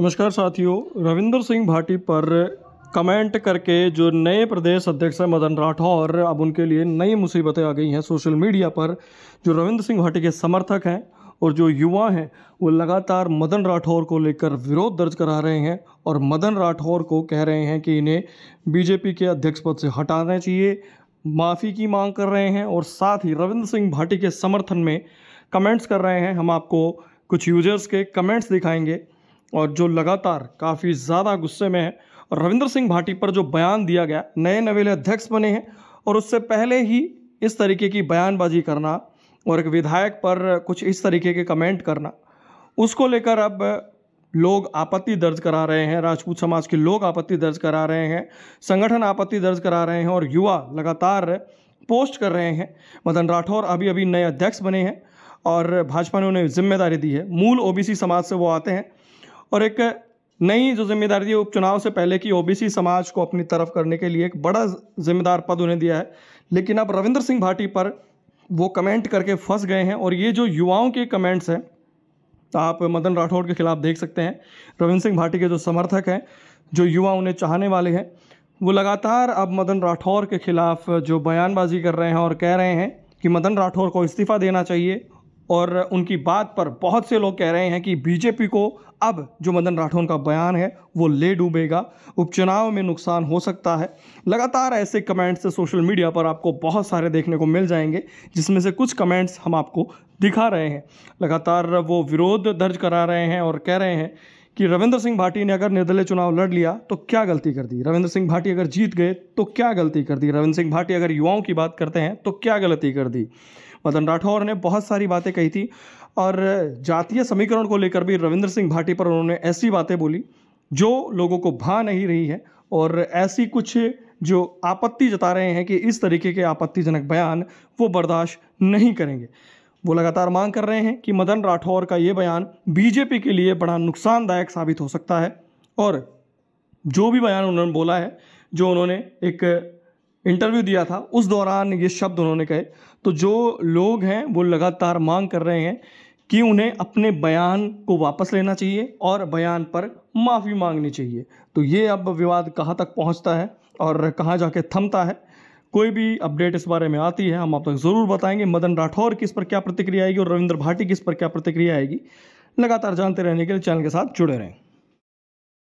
नमस्कार साथियों रविंदर सिंह भाटी पर कमेंट करके जो नए प्रदेश अध्यक्ष हैं मदन राठौर अब उनके लिए नई मुसीबतें आ गई हैं सोशल मीडिया पर जो रविंद्र सिंह भाटी के समर्थक हैं और जो युवा हैं वो लगातार मदन राठौर को लेकर विरोध दर्ज करा रहे हैं और मदन राठौर को कह रहे हैं कि इन्हें बीजेपी के अध्यक्ष पद से हटाना चाहिए माफ़ी की मांग कर रहे हैं और साथ ही रविंद्र सिंह भाटी के समर्थन में कमेंट्स कर रहे हैं हम आपको कुछ यूजर्स के कमेंट्स दिखाएंगे और जो लगातार काफ़ी ज़्यादा गुस्से में है और रविंद्र सिंह भाटी पर जो बयान दिया गया नए नवेले अध्यक्ष बने हैं और उससे पहले ही इस तरीके की बयानबाजी करना और एक विधायक पर कुछ इस तरीके के कमेंट करना उसको लेकर अब लोग आपत्ति दर्ज करा रहे हैं राजपूत समाज के लोग आपत्ति दर्ज करा रहे हैं संगठन आपत्ति दर्ज करा रहे हैं और युवा लगातार पोस्ट कर रहे हैं मदन राठौर अभी अभी नए अध्यक्ष बने हैं और भाजपा ने उन्हें जिम्मेदारी दी है मूल ओबीसी समाज से वो आते हैं और एक नई जो जिम्मेदारी है उपचुनाव से पहले की ओबीसी समाज को अपनी तरफ करने के लिए एक बड़ा जिम्मेदार पद उन्हें दिया है लेकिन अब रविंद्र सिंह भाटी पर वो कमेंट करके फंस गए हैं और ये जो युवाओं के कमेंट्स हैं आप मदन राठौड़ के खिलाफ देख सकते हैं रविंद्र सिंह भाटी के जो समर्थक हैं जो युवा उन्हें चाहने वाले हैं वो लगातार अब मदन राठौर के खिलाफ जो बयानबाजी कर रहे हैं और कह रहे हैं कि मदन राठौर को इस्तीफ़ा देना चाहिए और उनकी बात पर बहुत से लोग कह रहे हैं कि बीजेपी को अब जो मदन राठौर का बयान है वो ले डूबेगा उपचुनाव में नुकसान हो सकता है लगातार ऐसे कमेंट्स सोशल मीडिया पर आपको बहुत सारे देखने को मिल जाएंगे जिसमें से कुछ कमेंट्स हम आपको दिखा रहे हैं लगातार वो विरोध दर्ज करा रहे हैं और कह रहे हैं कि रविंद्र सिंह भाटी ने अगर निर्दलीय चुनाव लड़ लिया तो क्या गलती कर दी रविंद्र सिंह भाटी अगर जीत गए तो क्या गलती कर दी रविंद्र सिंह भाटी अगर युवाओं की बात करते हैं तो क्या गलती कर दी मदन राठौर ने बहुत सारी बातें कही थी और जातीय समीकरण को लेकर भी रविंद्र सिंह भाटी पर उन्होंने ऐसी बातें बोली जो लोगों को भा नहीं रही है और ऐसी कुछ जो आपत्ति जता रहे हैं कि इस तरीके के आपत्तिजनक बयान वो बर्दाश्त नहीं करेंगे वो लगातार मांग कर रहे हैं कि मदन राठौर का ये बयान बीजेपी के लिए बड़ा नुकसानदायक साबित हो सकता है और जो भी बयान उन्होंने बोला है जो उन्होंने एक इंटरव्यू दिया था उस दौरान ये शब्द उन्होंने कहे तो जो लोग हैं वो लगातार मांग कर रहे हैं कि उन्हें अपने बयान को वापस लेना चाहिए और बयान पर माफ़ी मांगनी चाहिए तो ये अब विवाद कहाँ तक पहुँचता है और कहाँ जाके थमता है कोई भी अपडेट इस बारे में आती है हम आप तक ज़रूर बताएंगे मदन राठौर की इस पर क्या प्रतिक्रिया आएगी और रविंद्र भाटी की इस पर क्या प्रतिक्रिया आएगी लगातार जानते रहने के लिए चैनल के साथ जुड़े रहें